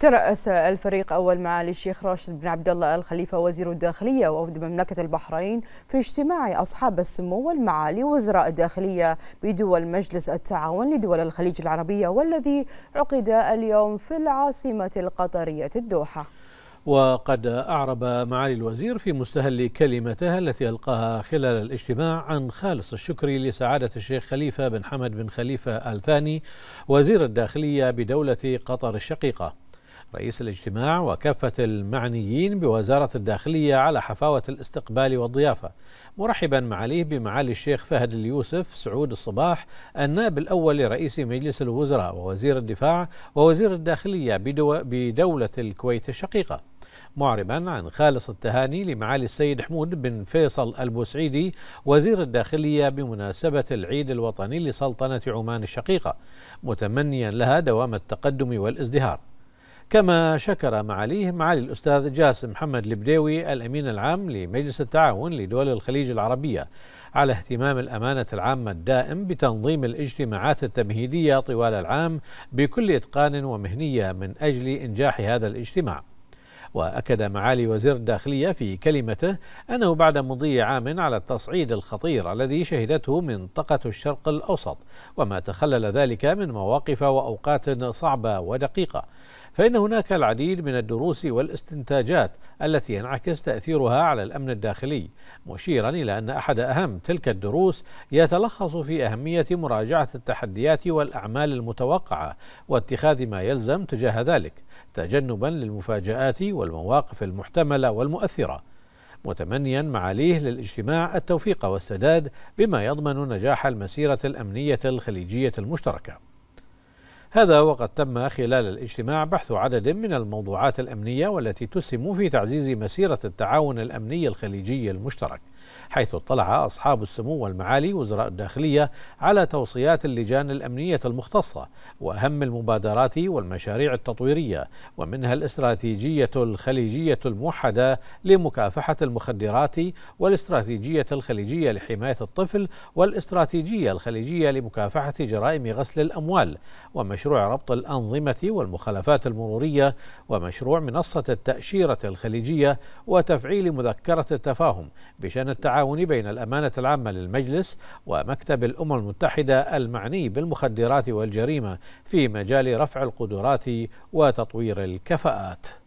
ترأس الفريق أول معالي الشيخ راشد بن عبد الله الخليفة وزير الداخلية ووفد مملكة البحرين في اجتماع أصحاب السمو والمعالي وزراء الداخلية بدول مجلس التعاون لدول الخليج العربية والذي عقد اليوم في العاصمة القطرية الدوحة وقد أعرب معالي الوزير في مستهل كلمتها التي ألقاها خلال الاجتماع عن خالص الشكر لسعادة الشيخ خليفة بن حمد بن خليفة آل ثاني وزير الداخلية بدولة قطر الشقيقة رئيس الاجتماع وكافة المعنيين بوزارة الداخلية على حفاوة الاستقبال والضيافة مرحبا معاليه بمعالي الشيخ فهد اليوسف سعود الصباح النائب الأول لرئيس مجلس الوزراء ووزير الدفاع ووزير الداخلية بدو بدولة الكويت الشقيقة معربا عن خالص التهاني لمعالي السيد حمود بن فيصل البوسعيدي وزير الداخلية بمناسبة العيد الوطني لسلطنة عمان الشقيقة متمنيا لها دوام التقدم والازدهار كما شكر معاليه معالي الأستاذ جاسم محمد البديوي الأمين العام لمجلس التعاون لدول الخليج العربية على اهتمام الأمانة العامة الدائم بتنظيم الاجتماعات التمهيدية طوال العام بكل إتقان ومهنية من أجل إنجاح هذا الاجتماع وأكد معالي وزير الداخلية في كلمته أنه بعد مضي عام على التصعيد الخطير الذي شهدته منطقة الشرق الأوسط وما تخلل ذلك من مواقف وأوقات صعبة ودقيقة فإن هناك العديد من الدروس والاستنتاجات التي ينعكس تأثيرها على الأمن الداخلي مشيرا إلى أن أحد أهم تلك الدروس يتلخص في أهمية مراجعة التحديات والأعمال المتوقعة واتخاذ ما يلزم تجاه ذلك تجنبا للمفاجآت والمواقف المحتملة والمؤثرة متمنيا معاليه للاجتماع التوفيق والسداد بما يضمن نجاح المسيرة الأمنية الخليجية المشتركة هذا وقد تم خلال الاجتماع بحث عدد من الموضوعات الأمنية والتي تسهم في تعزيز مسيرة التعاون الأمني الخليجي المشترك حيث اطلع أصحاب السمو والمعالي وزراء الداخلية على توصيات اللجان الأمنية المختصة وأهم المبادرات والمشاريع التطويرية ومنها الاستراتيجية الخليجية الموحدة لمكافحة المخدرات والاستراتيجية الخليجية لحماية الطفل والاستراتيجية الخليجية لمكافحة جرائم غسل الأموال ومشاريع مشروع ربط الأنظمة والمخالفات المرورية ومشروع منصة التأشيرة الخليجية وتفعيل مذكرة التفاهم بشأن التعاون بين الأمانة العامة للمجلس ومكتب الأمم المتحدة المعني بالمخدرات والجريمة في مجال رفع القدرات وتطوير الكفاءات